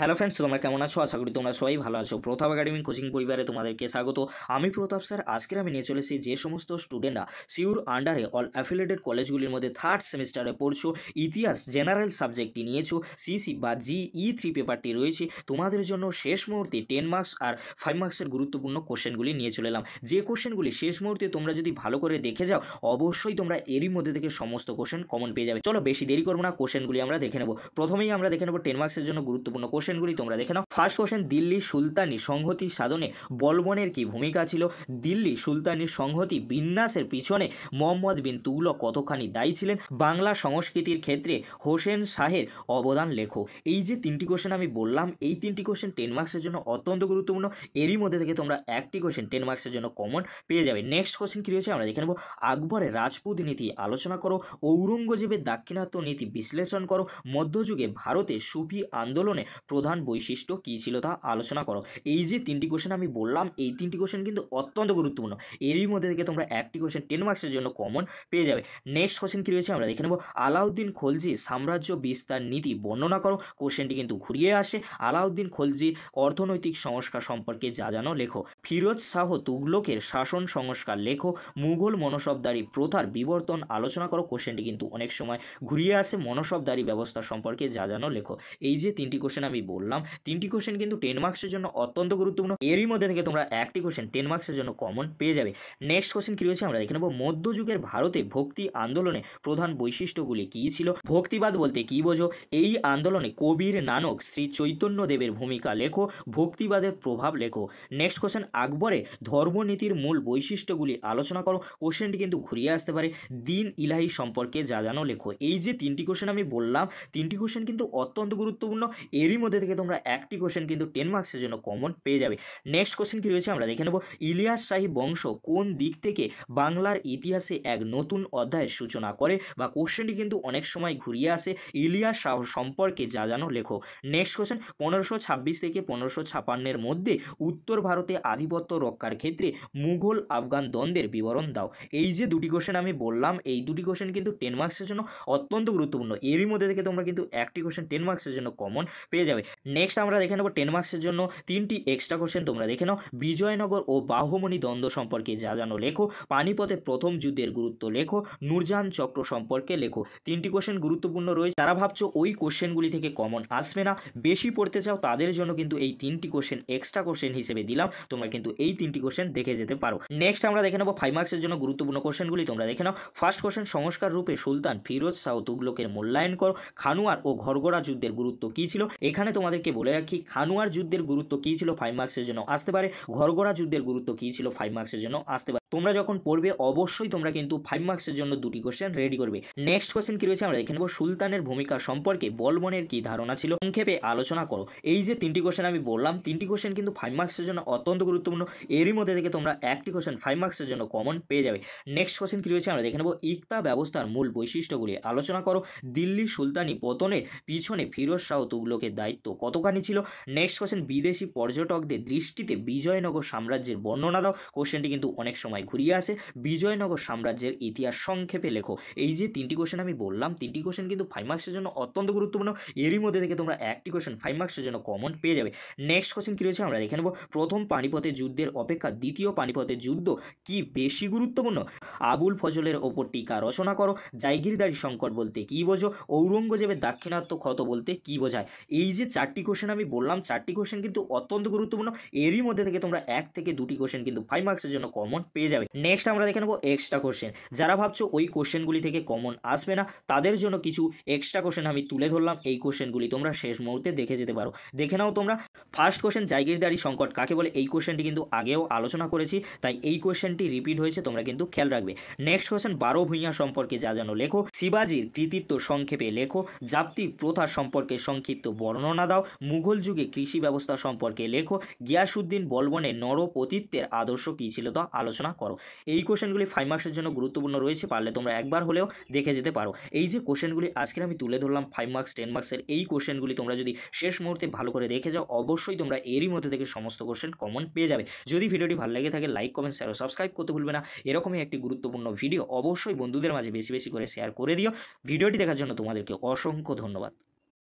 hello friends তোমরা কেমন আছো আশা করি তোমরা সবাই ভালো আছো প্রতাপ একাডেমি কোচিং পরিবারে তোমাদেরকে স্বাগত আমি প্রতাপ স্যার আজকের আমি নিয়ে চলেছি যে সমস্ত স্টুডেন্টরা সিউর আন্ডারে অল অ্যাফিলেটেড কলেজগুলির মধ্যে থার্ড সেমিস্টারে পড়ছো ইতিহাস জেনারেল সাবজেক্টটি নিয়েছো সিসি বা জিই থ্রি পেপারটি রয়েছে তোমাদের জন্য শেষ মুহূর্তে টেন মার্কস আর ফাইভ মার্কসের গুরুত্বপূর্ণ কোশ্চেনগুলি নিয়ে চলে এলাম যে কোশ্চেনগুলি শেষ মুহূর্তে তোমরা যদি ভালো করে দেখে যাও অবশ্যই তোমরা এরই মধ্যে থেকে সমস্ত কোশ্চেন কমন পেয়ে যাবে চলো বেশি দেরি করবো না কোশ্চেনগুলি আমরা দেখে নেব প্রথমেই আমরা দেখে নেব টেন মার্কসের জন্য গুরুত্বপূর্ণ কোশ্চেন কোশ্চেনগুলি তোমরা দেখে নাও ফার্স্ট কোশ্চেন দিল্লি সুলতানি সংহতি সাধনে বলবনের কি ভূমিকা ছিল দিল্লি সুলতানির সংহতি বিন্যাসের পিছনে মোহাম্মদ বিন তুগলক কতখানি দায়ী ছিলেন বাংলা সংস্কৃতির ক্ষেত্রে হোসেন শাহের অবদান লেখো এই যে তিনটি কোশ্চেন আমি বললাম এই তিনটি কোশ্চেন টেন মার্ক্সের জন্য অত্যন্ত গুরুত্বপূর্ণ এরই মধ্যে থেকে তোমরা একটি কোশ্চেন টেন মার্ক্সের জন্য কমন পেয়ে যাবে নেক্সট কোশ্চেন কী রয়েছে আমরা দেখে নেব আকবরের রাজপুত নীতি আলোচনা করো ঔরঙ্গজেবের দাক্ষিণাত্য নীতি বিশ্লেষণ করো মধ্যযুগে ভারতে সুফি আন্দোলনে প্রধান বৈশিষ্ট্য কী ছিল তা আলোচনা করো এই যে তিনটি কোশ্চেন আমি বললাম এই তিনটি কোশ্চেন কিন্তু অত্যন্ত গুরুত্বপূর্ণ এরই মধ্যে থেকে তোমরা একটি কোশ্চেন টেন মার্কসের জন্য কমন পেয়ে যাবে নেক্সট কোশ্চেন কী রয়েছে আমরা দেখে নেব আলাউদ্দিন খলজি সাম্রাজ্য বিস্তার নীতি বর্ণনা করো কোশ্চেনটি কিন্তু ঘুরিয়ে আসে আলাউদ্দিন খলজি অর্থনৈতিক সংস্কার সম্পর্কে যা জানো লেখো ফিরোজ শাহ তুগলকের শাসন সংস্কার লেখো মুঘল মনসবদারি প্রথার বিবর্তন আলোচনা করো কোশ্চেনটি কিন্তু অনেক সময় ঘুরিয়ে আসে মনসবদারি ব্যবস্থা সম্পর্কে যা জানো লেখো এই যে তিনটি কোশ্চেন আমি বললাম তিনটি কোশ্চেন কিন্তু টেন মার্কসের জন্য অত্যন্ত গুরুত্বপূর্ণ এরই মধ্যে থেকে তোমরা একটি কোশ্চেন টেন মার্কসের জন্য কমন পেয়ে যাবে নেক্সট কোশ্চেন কী রয়েছে আমরা দেখে নেবো মধ্যযুগের ভারতে ভক্তি আন্দোলনে প্রধান বৈশিষ্ট্যগুলি কী ছিল ভক্তিবাদ বলতে কী বোঝো এই আন্দোলনে কবির নানক শ্রী চৈতন্য দেবের ভূমিকা লেখো ভক্তিবাদের প্রভাব লেখো নেক্সট কোশ্চেন আকবরে ধর্মনীতির মূল বৈশিষ্ট্যগুলি আলোচনা করো কোশ্চেনটি কিন্তু ঘুরিয়ে আসতে পারে দিন ইলাহি সম্পর্কে যা জানো লেখো এই যে তিনটি কোশ্চেন আমি বললাম তিনটি কোশ্চেন কিন্তু অত্যন্ত গুরুত্বপূর্ণ এরই মধ্যে থেকে তোমরা একটি কোশ্চেন কিন্তু টেন মার্কসের জন্য কমন পেয়ে যাবে নেক্সট কোশ্চেন কী রয়েছে আমরা দেখে নেব ইলিয়াস শাহী বংশ কোন দিক থেকে বাংলার ইতিহাসে এক নতুন অধ্যায়ের সূচনা করে বা কোশ্চেনটি কিন্তু অনেক সময় ঘুরিয়ে আসে ইলিয়াস শাহ সম্পর্কে যা জানো লেখো নেক্সট কোশ্চেন পনেরোশো ছাব্বিশ থেকে পনেরোশো ছাপান্নের মধ্যে উত্তর ভারতে আদি আধিপত্য রক্ষার ক্ষেত্রে মুঘল আফগান দ্বন্দ্বের বিবরণ দাও এই যে দুটি কোশ্চেন আমি বললাম এই দুটি কোশ্চেন কিন্তু টেন মার্কসের জন্য অত্যন্ত গুরুত্বপূর্ণ এরই মধ্যে থেকে তোমরা কিন্তু একটি কোশ্চেন টেন মার্কসের জন্য কমন পেয়ে যাবে নেক্সট আমরা দেখে নেবো টেন মার্কসের জন্য তিনটি এক্সট্রা কোশ্চেন তোমরা দেখে নাও বিজয়নগর ও বাহুমণি দ্বন্দ্ব সম্পর্কে যা জানো লেখো পানিপথে প্রথম যুদ্ধের গুরুত্ব লেখো নূরজাহান চক্র সম্পর্কে লেখো তিনটি কোশ্চেন গুরুত্বপূর্ণ রয়েছে তারা ভাবছো ওই কোশ্চেনগুলি থেকে কমন আসবে না বেশি পড়তে চাও তাদের জন্য কিন্তু এই তিনটি কোশ্চেন এক্সট্রা কোশ্চেন হিসেবে দিলাম তোমরা কিন্তু এই তিনটি কোশ্চেন দেখে যেতে পারো নেক্সট আমরা দেখে নেবো ফাইভ মার্কসের জন্য গুরুত্বপূর্ণ কোশ্চেনগুলি তোমরা দেখে নাও ফার্স্ট কোশ্চেন সংস্কার রূপে সুলতান ফিরোজ শাহ তুগলকের মূল্যায়ন করো খানুয়ার ও ঘরগড়া যুদ্ধের গুরুত্ব কী ছিল এখানে তোমাদেরকে বলে রাখি খানুয়ার যুদ্ধের গুরুত্ব কী ছিল ফাইভ মার্কসের জন্য আসতে পারে ঘরগোড়া যুদ্ধের গুরুত্ব কী ছিল ফাইভ মার্কসের জন্য আসতে পারে তোমরা যখন পড়বে অবশ্যই তোমরা কিন্তু ফাইভ মার্কসের জন্য দুটি কোশ্চেন রেডি করবে নেক্সট কোশ্চেন কী রয়েছে আমরা দেখে নেব সুলতানের ভূমিকা সম্পর্কে বলবনের কি ধারণা ছিল সংক্ষেপে আলোচনা করো এই যে তিনটি কোশ্চেন আমি বললাম তিনটি কোয়েশ্চেন কিন্তু ফাইভ মার্কসের জন্য অত্যন্ত গুরুত্বপূর্ণ এরই মধ্যে থেকে তোমরা একটি কোয়েশ্চেন ফাইভ মার্কসের জন্য কমন পেয়ে যাবে নেক্সট কোয়েশ্চেন কী রয়েছে আমরা দেখে নেব ইকতা ব্যবস্থার মূল বৈশিষ্ট্যগুলি আলোচনা করো দিল্লি সুলতানি পতনের পিছনে ফিরোজ শাহ তুগলকের দায়িত্ব কতখানি ছিল নেক্সট কোয়েশ্চেন বিদেশি পর্যটকদের দৃষ্টিতে বিজয়নগর সাম্রাজ্যের বর্ণনা দাও কোশ্চেনটি কিন্তু অনেক সময় ঘুরিয়ে আসে বিজয়নগর সাম্রাজ্যের ইতিহাস সংক্ষেপে লেখো এই যে তিনটি কোশ্চেন আমি বললাম তিনটি কোশ্চেন কিন্তু ফাইভ মার্কসের জন্য অত্যন্ত গুরুত্বপূর্ণ এরই মধ্যে থেকে তোমরা একটি কোশ্চেন ফাইভ মার্কসের জন্য কমন পেয়ে যাবে নেক্সট কোশ্চেন কী রয়েছে আমরা দেখে নেব প্রথম পানিপথের যুদ্ধের অপেক্ষা দ্বিতীয় পানিপথের যুদ্ধ কি বেশি গুরুত্বপূর্ণ আবুল ফজলের ওপর টিকা রচনা করো জাইগিরদারি সংকট বলতে কি বোঝো ঔরঙ্গজেবের দাক্ষিণাত্য ক্ষত বলতে কি বোঝায় এই যে চারটি কোশ্চেন আমি বললাম চারটি কোশ্চেন কিন্তু অত্যন্ত গুরুত্বপূর্ণ এরই মধ্যে থেকে তোমরা এক থেকে দুটি কোশ্চেন কিন্তু ফাইভ মার্কসের জন্য কমন পেয়ে পেয়ে যাবে নেক্সট আমরা দেখে নেব এক্সট্রা কোশ্চেন যারা ভাবছো ওই কোশ্চেনগুলি থেকে কমন আসবে না তাদের জন্য কিছু এক্সট্রা কোশ্চেন আমি তুলে ধরলাম এই কোশ্চেনগুলি তোমরা শেষ মুহূর্তে দেখে যেতে পারো দেখে নাও তোমরা ফার্স্ট কোশ্চেন জায়গিরদারি সংকট কাকে বলে এই কোশ্চেনটি কিন্তু আগেও আলোচনা করেছি তাই এই কোশ্চেনটি রিপিট হয়েছে তোমরা কিন্তু খেয়াল রাখবে নেক্সট কোশ্চেন বারো ভূঁইয়া সম্পর্কে যা যেন লেখো শিবাজির কৃতিত্ব সংক্ষেপে লেখো জাপ্তি প্রথা সম্পর্কে সংক্ষিপ্ত বর্ণনা দাও মুঘল যুগে কৃষি ব্যবস্থা সম্পর্কে লেখো গিয়াসুদ্দিন বলবনের নরপতিত্বের আদর্শ কী ছিল তা আলোচনা করো এই কোশ্চেনগুলি ফাইভ মার্কসের জন্য গুরুত্বপূর্ণ রয়েছে পারলে তোমরা একবার হলেও দেখে যেতে পারো এই যে কোশ্চেনগুলি আজকে আমি তুলে ধরলাম ফাইভ মার্কস টেন মার্কসের এই কোশ্চেনগুলি তোমরা যদি শেষ মুহূর্তে ভালো করে দেখে যাও অবশ্যই তোমরা এরই মধ্যে থেকে সমস্ত কোশ্চেন কমন পেয়ে যাবে যদি ভিডিওটি ভালো লাগে থাকে লাইক কমেন্ট শেয়ার সাবস্ক্রাইব করতে ভুলবে না এরকমই একটি গুরুত্বপূর্ণ ভিডিও অবশ্যই বন্ধুদের মাঝে বেশি বেশি করে শেয়ার করে দিও ভিডিওটি দেখার জন্য তোমাদেরকে অসংখ্য ধন্যবাদ